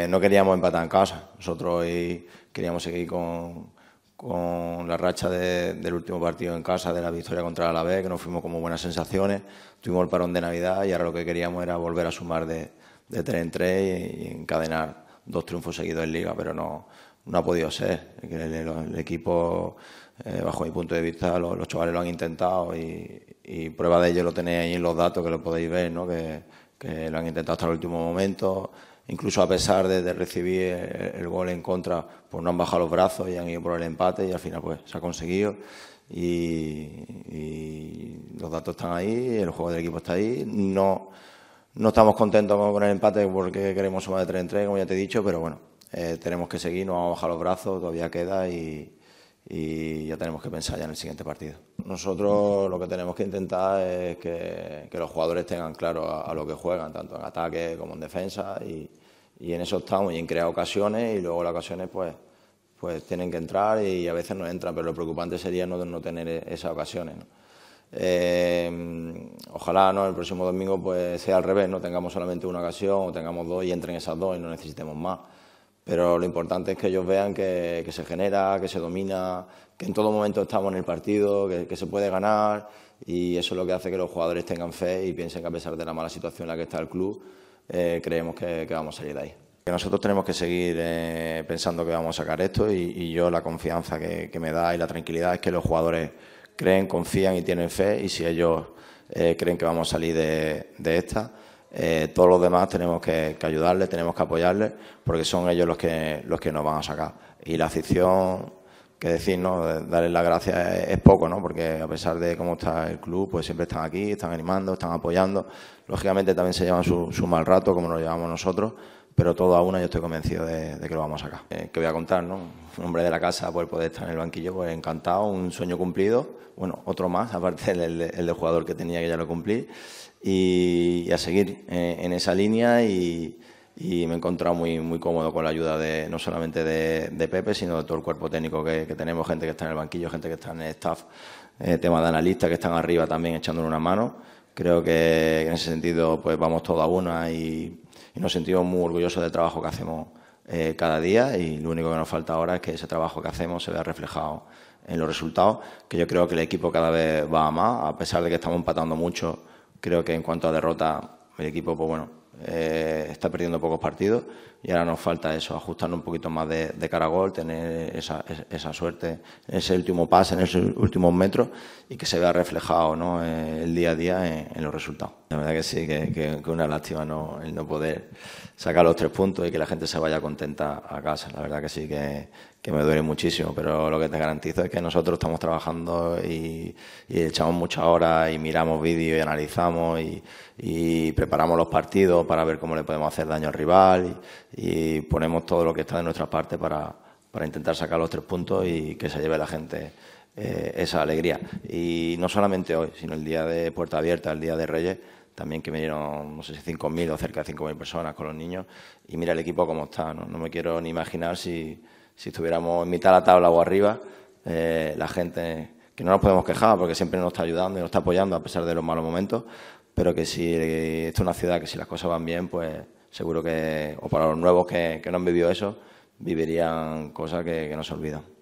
Eh, no queríamos empatar en casa, nosotros queríamos seguir con, la racha del último partido en casa, de la victoria contra la B, que nos fuimos como buenas sensaciones, tuvimos el parón de Navidad y ahora lo que queríamos era volver a sumar de, de 3 en 3 y, encadenar dos triunfos seguidos en liga, pero no, no ha podido ser. El, equipo, eh, bajo mi punto de vista, los, chavales lo han intentado y, prueba de ello lo tenéis ahí en los datos que lo podéis ver, ¿no? que, que lo han intentado hasta el último momento incluso a pesar de, recibir eh, el, gol en contra, pues no han bajado los brazos y han ido por el empate y al final pues se ha conseguido. Y, los datos están ahí, el juego del equipo está ahí. No, no estamos contentos con el empate porque queremos sumar de 3 en 3, como ya te he dicho, pero bueno, eh, tenemos que seguir, no vamos a bajar los brazos, todavía queda y, y ya tenemos que pensar ya en el siguiente partido. Nosotros lo que tenemos que intentar es que, los jugadores tengan claro a, lo que juegan, tanto en ataque como en defensa, y, en eso estamos, y en crear ocasiones, y luego las ocasiones pues, pues tienen que entrar y a veces no entran, pero lo preocupante sería no, no tener e, esas ocasiones. Eh, ojalá ¿no? el próximo domingo pues sea al revés, no tengamos solamente una ocasión o tengamos dos y entren esas dos y no necesitemos más pero lo importante es que ellos vean que, se genera, que se domina, que en todo momento estamos en el partido, que, se puede ganar y eso es lo que hace que los jugadores tengan fe y piensen que a pesar de la mala situación en la que está el club, eh, creemos que, vamos a salir de ahí. nosotros tenemos que seguir eh, pensando que vamos a sacar esto y, yo la confianza que me da y la tranquilidad es que los jugadores creen, confían y tienen fe y si ellos eh, creen que vamos a salir de, esta, eh, todos los demás tenemos que, ayudarles, tenemos que apoyarles, porque son ellos los que, los que nos van a sacar. Y la afición, que decir, ¿no? Eh, Darles las gracias es, poco, ¿no? Porque a pesar de cómo está el club, pues siempre están aquí, están animando, están apoyando. Lógicamente también se llevan su, su mal rato, como lo llevamos nosotros, pero todo a una yo estoy convencido de, que lo vamos a sacar. Eh, voy a contar, no? Un hombre de la casa, poder pues, estar en el banquillo, pues encantado, un sueño cumplido, bueno, otro más, aparte del, del, jugador que tenía que ya lo cumplí, y, a seguir eh, en esa línea y, y, me he encontrado muy, muy cómodo con la ayuda de no solamente de, Pepe, sino de todo el cuerpo técnico que, tenemos, gente que está en el banquillo, gente que está en el staff, eh, tema de analistas que están arriba también echándole una mano. Creo que en ese sentido pues vamos todo a una y nos sentimos muy orgullosos del trabajo que hacemos eh, cada día y lo único que nos falta ahora es que ese trabajo que hacemos se vea reflejado en los resultados, que yo creo que el equipo cada vez va a más, a pesar de que estamos empatando mucho, creo que en cuanto a derrota el equipo, pues bueno, eh, está perdiendo pocos partidos y ahora nos falta eso, ajustarnos un poquito más de, de cara a gol, tener esa, esa, suerte, ese último pase, en esos últimos metros y que se vea reflejado ¿no? Eh, el día a día en, los resultados. La verdad que sí, que, que, una lástima ¿no? el no poder sacar los tres puntos y que la gente se vaya contenta a casa. La verdad que sí, que, me duele muchísimo, pero lo que te garantizo es que nosotros estamos trabajando y, echamos muchas horas y miramos vídeos y analizamos y, preparamos los partidos para ver cómo le podemos hacer daño al rival y, ponemos todo lo que está de nuestra parte para, para intentar sacar los tres puntos y que se lleve la gente eh, esa alegría. Y no solamente hoy, sino el día de Puerta Abierta, el día de Reyes, también que vinieron, no sé si 5.000 o cerca de 5.000 personas con los niños. Y mira el equipo cómo está, No me quiero ni imaginar si, si estuviéramos en mitad de la tabla o arriba, eh, la gente, que no nos podemos quejar porque siempre nos está ayudando y nos está apoyando a pesar de los malos momentos, pero que si esto es una ciudad que si las cosas van bien, pues seguro que, o para los nuevos que, no han vivido eso, vivirían cosas que no se olvidan.